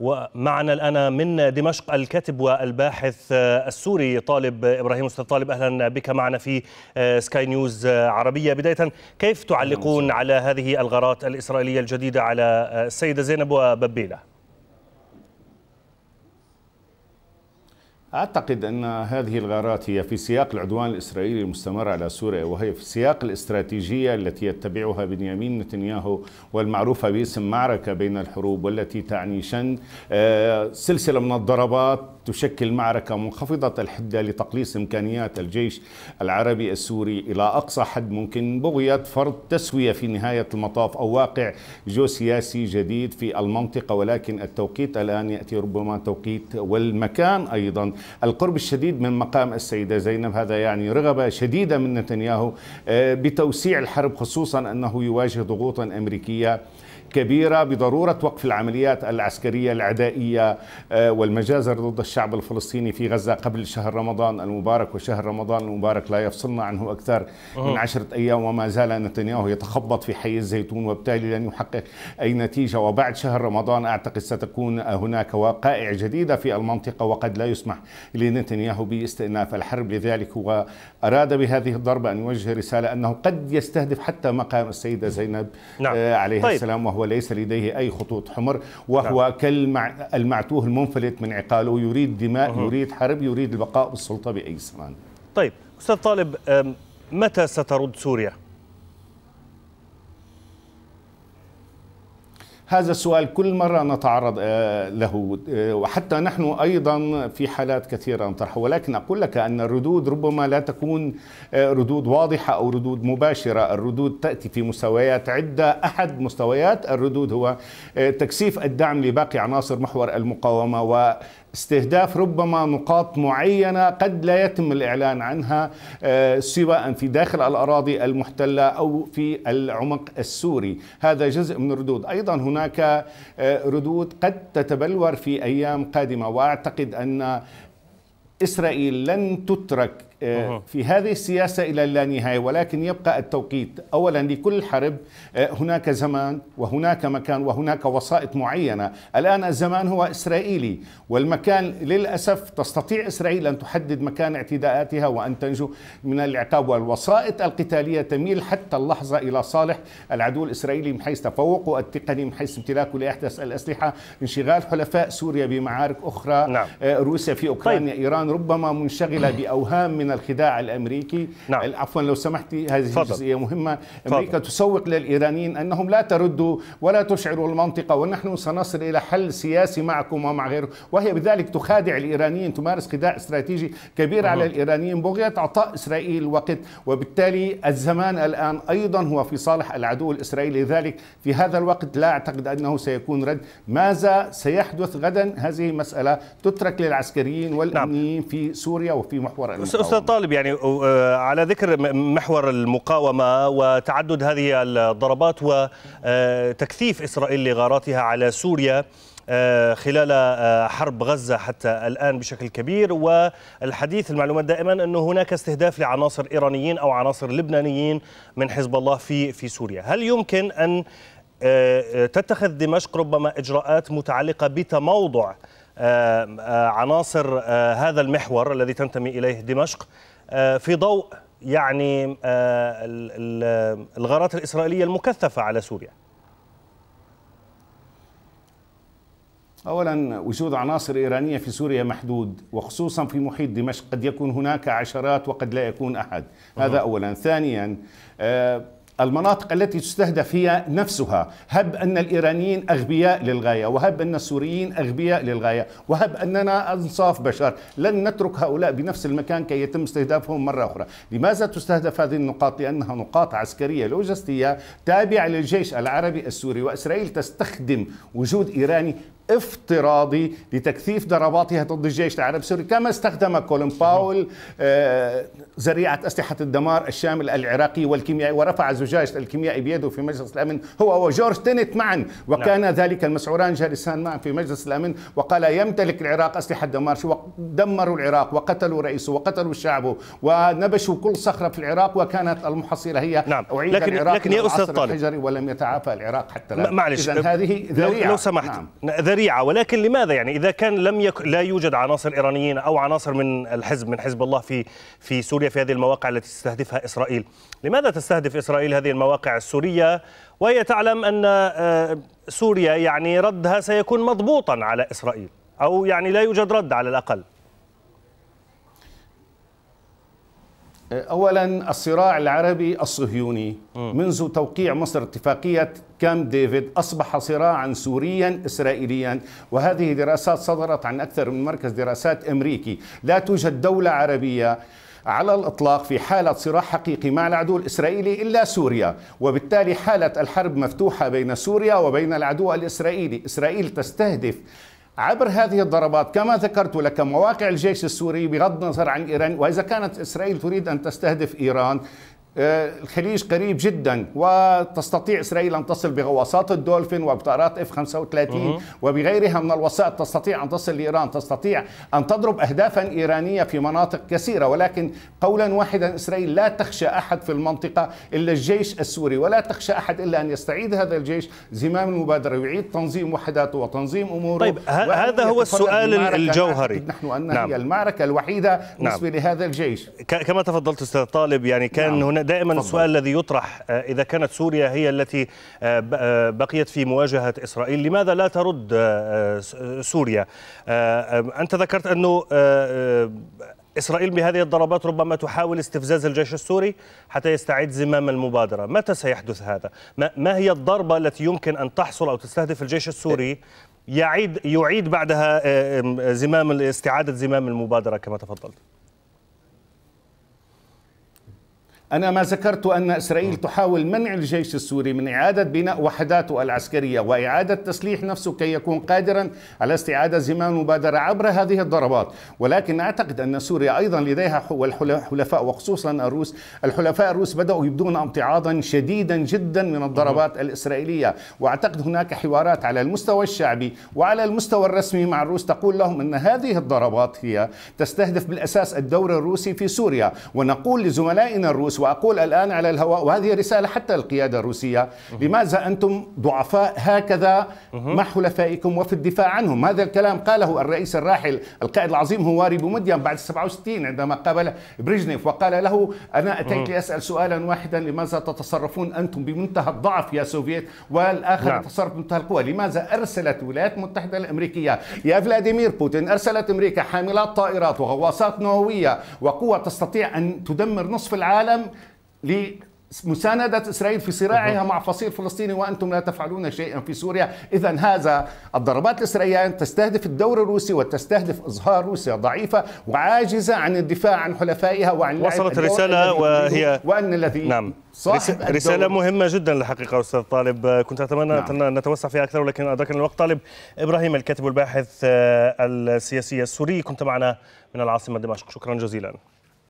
ومعنا الآن من دمشق الكاتب والباحث آه، السوري طالب إبراهيم أستاذ طالب أهلا بك معنا في آه، سكاي نيوز آه، عربية بداية كيف تعلقون على هذه الغارات الإسرائيلية الجديدة على السيدة زينب وببيلة؟ أعتقد أن هذه الغارات هي في سياق العدوان الإسرائيلي المستمر على سوريا وهي في سياق الاستراتيجية التي يتبعها بنيامين نتنياهو والمعروفة باسم معركة بين الحروب والتي تعني شن آه، سلسلة من الضربات تشكل معركة منخفضة الحدة لتقليص إمكانيات الجيش العربي السوري إلى أقصى حد ممكن بغية فرض تسوية في نهاية المطاف أو واقع جيوسياسي جديد في المنطقة ولكن التوقيت الآن يأتي ربما توقيت والمكان أيضا القرب الشديد من مقام السيدة زينب هذا يعني رغبة شديدة من نتنياهو آه، بتوسيع الحرب خصوصا أنه يواجه ضغوطا أمريكية كبيرة بضرورة وقف العمليات العسكرية العدائية آه، والمجازر ضد الشعب الفلسطيني في غزة قبل شهر رمضان المبارك وشهر رمضان المبارك لا يفصلنا عنه أكثر من عشرة أيام وما زال نتنياهو يتخبط في حي الزيتون وبالتالي لن يحقق أي نتيجة وبعد شهر رمضان أعتقد ستكون هناك وقائع جديدة في المنطقة وقد لا يسمح لنتنياهو باستئناف الحرب لذلك هو أراد بهذه الضربة أن يوجه رسالة أنه قد يستهدف حتى مقام السيدة زينب نعم. آه، عليها طيب. السلام وهو وليس لديه أي خطوط حمر وهو نعم. كالمعتوه المنفلت من عقاله يريد دماء أوه. يريد حرب يريد البقاء بالسلطة بأي ثمن طيب أستاذ طالب متى سترد سوريا؟ هذا السؤال كل مرة نتعرض آه، له آه، وحتى نحن أيضا في حالات كثيرة نطرحه ولكن أقول لك أن الردود ربما لا تكون آه، ردود واضحة أو ردود مباشرة الردود تأتي في مستويات عدة أحد مستويات الردود هو تكثيف الدعم لباقي عناصر محور المقاومة و استهداف ربما نقاط معينه قد لا يتم الاعلان عنها آه، سواء في داخل الاراضي المحتله او في العمق السوري، هذا جزء من الردود، ايضا هناك آه، ردود قد تتبلور في ايام قادمه واعتقد ان اسرائيل لن تترك آه، في هذه السياسة إلى اللانهاية ولكن يبقى التوقيت أولا لكل حرب آه، هناك زمان وهناك مكان وهناك وسائط معينة الآن الزمان هو إسرائيلي والمكان للأسف تستطيع إسرائيل أن تحدد مكان اعتداءاتها وأن تنجو من العقاب والوسائط القتالية تميل حتى اللحظة إلى صالح العدو الإسرائيلي من حيث تفوقه التقني من حيث امتلاكه لأحدث الأسلحة انشغال حلفاء سوريا بمعارك أخرى نعم. آه، روسيا في أوكرانيا طيب. إيران ربما منشغلة بأوهام من الخداع الامريكي نعم. عفوا لو سمحتي هذه فضل. جزئيه مهمه امريكا فضل. تسوق للايرانيين انهم لا تردوا ولا تشعروا المنطقه ونحن سنصل الى حل سياسي معكم ومع غيره وهي بذلك تخادع الايرانيين تمارس خداع استراتيجي كبير مهم. على الايرانيين بغيه اعطاء اسرائيل وقت وبالتالي الزمان الان ايضا هو في صالح العدو الاسرائيلي لذلك في هذا الوقت لا اعتقد انه سيكون رد ماذا سيحدث غدا هذه مساله تترك للعسكريين نعم. والامنيين نعم. في سوريا وفي محور المحور استاذ طالب يعني آه، على ذكر محور المقاومه وتعدد هذه الضربات وتكثيف آه، اسرائيل لغاراتها على سوريا آه، خلال حرب غزة حتى الآن بشكل كبير والحديث المعلومات دائما أنه هناك استهداف لعناصر إيرانيين أو عناصر لبنانيين من حزب الله في في سوريا هل يمكن أن تتخذ دمشق ربما إجراءات متعلقة بتموضع آه، آه، عناصر آه، هذا المحور الذي تنتمي إليه دمشق في ضوء يعني الغارات الإسرائيلية المكثفة على سوريا اولا وجود عناصر ايرانيه في سوريا محدود وخصوصا في محيط دمشق قد يكون هناك عشرات وقد لا يكون احد هذا اولا ثانيا المناطق التي تستهدف هي نفسها هب أن الإيرانيين أغبياء للغاية وهب أن السوريين أغبياء للغاية وهب أننا أنصاف بشر لن نترك هؤلاء بنفس المكان كي يتم استهدافهم مرة أخرى لماذا تستهدف هذه النقاط لأنها نقاط عسكرية لوجستية تابعة للجيش العربي السوري وإسرائيل تستخدم وجود إيراني افتراضي لتكثيف ضرباتها ضد الجيش العربي السوري كما استخدم كولين باول آه، ذريعة أسلحة الدمار الشامل العراقي والكيميائي ورفع زجاجة الكيميائي بيده في مجلس الأمن هو وجورج تينت معا وكان نعم. ذلك المسعوران جالسان معا في مجلس الأمن وقال يمتلك العراق أسلحة دمار دمروا العراق وقتلوا رئيسه وقتلوا شعبه ونبشوا كل صخرة في العراق وكانت المحصلة هي نعم. أعيد لكن العراق لكن يا أستاذ طالب ولم يتعافى العراق حتى الآن معلش إذن هذه ذريعة لو, لو سمحت نعم. سريعه ولكن لماذا يعني اذا كان لم يك لا يوجد عناصر ايرانيين او عناصر من الحزب من حزب الله في في سوريا في هذه المواقع التي تستهدفها اسرائيل لماذا تستهدف اسرائيل هذه المواقع السوريه وهي تعلم ان آه، سوريا يعني ردها سيكون مضبوطا على اسرائيل او يعني لا يوجد رد على الاقل اولا الصراع العربي الصهيوني منذ توقيع مصر اتفاقيه كام ديفيد اصبح صراعا سوريا اسرائيليا وهذه دراسات صدرت عن اكثر من مركز دراسات امريكي لا توجد دوله عربيه على الإطلاق في حالة صراع حقيقي مع العدو الإسرائيلي إلا سوريا وبالتالي حالة الحرب مفتوحة بين سوريا وبين العدو الإسرائيلي إسرائيل تستهدف عبر هذه الضربات كما ذكرت لك مواقع الجيش السوري بغض النظر عن ايران واذا كانت اسرائيل تريد ان تستهدف ايران آه، الخليج قريب جدا وتستطيع اسرائيل ان تصل بغواصات الدولفين وبطائرات اف 35 وبغيرها من الوسائط تستطيع ان تصل لايران، تستطيع ان تضرب اهدافا ايرانيه في مناطق كثيره ولكن قولا واحدا اسرائيل لا تخشى احد في المنطقه الا الجيش السوري ولا تخشى احد الا ان يستعيد هذا الجيش زمام المبادره ويعيد تنظيم وحداته وتنظيم اموره طيب هذا هو السؤال الجوهري نحن ان نعم. هي المعركه الوحيده نعم. بالنسبه لهذا الجيش كما تفضلت استاذ طالب يعني كان نعم. هناك دائما فضل. السؤال الذي يطرح آه، إذا كانت سوريا هي التي آه، آه، بقيت في مواجهة إسرائيل لماذا لا ترد سوريا أنت ذكرت أنه إسرائيل بهذه الضربات ربما تحاول استفزاز الجيش السوري حتى يستعيد زمام المبادرة متى سيحدث هذا؟ ما هي الضربة التي يمكن أن تحصل أو تستهدف الجيش السوري يعيد يعيد بعدها زمام استعاده زمام المبادره كما تفضلت أنا ما ذكرت أن إسرائيل تحاول منع الجيش السوري من إعادة بناء وحداته العسكرية وإعادة تسليح نفسه كي يكون قادرا على استعادة زمام مبادرة عبر هذه الضربات ولكن أعتقد أن سوريا أيضا لديها والحلفاء وخصوصا الروس الحلفاء الروس بدأوا يبدون امتعاضا شديدا جدا من الضربات الإسرائيلية وأعتقد هناك حوارات على المستوى الشعبي وعلى المستوى الرسمي مع الروس تقول لهم أن هذه الضربات هي تستهدف بالأساس الدور الروسي في سوريا ونقول لزملائنا الروس وأقول الآن على الهواء وهذه رسالة حتى القيادة الروسية لماذا أنتم ضعفاء هكذا مع حلفائكم وفي الدفاع عنهم هذا الكلام قاله الرئيس الراحل القائد العظيم هواري بومديان بعد 67 عندما قابل بريجنيف وقال له أنا أتيت لأسأل سؤالا واحدا لماذا تتصرفون أنتم بمنتهى الضعف يا سوفيت والآخر نعم. تصرف بمنتهى القوة لماذا أرسلت الولايات المتحدة الأمريكية يا فلاديمير بوتين أرسلت أمريكا حاملات طائرات وغواصات نووية وقوة تستطيع أن تدمر نصف العالم لمساندة إسرائيل في صراعها مع فصيل فلسطيني وأنتم لا تفعلون شيئا في سوريا إذا هذا الضربات الإسرائيلية تستهدف الدور الروسي وتستهدف إظهار روسيا ضعيفة وعاجزة عن الدفاع عن حلفائها وعن وصلت رسالة وهي وأن الذي نعم صاحب رسالة مهمة جدا الحقيقة أستاذ طالب كنت أتمنى نعم. أن نتوسع فيها أكثر ولكن أدركنا الوقت طالب إبراهيم الكاتب والباحث آه، السياسي السوري كنت معنا من العاصمة دمشق شكرا جزيلا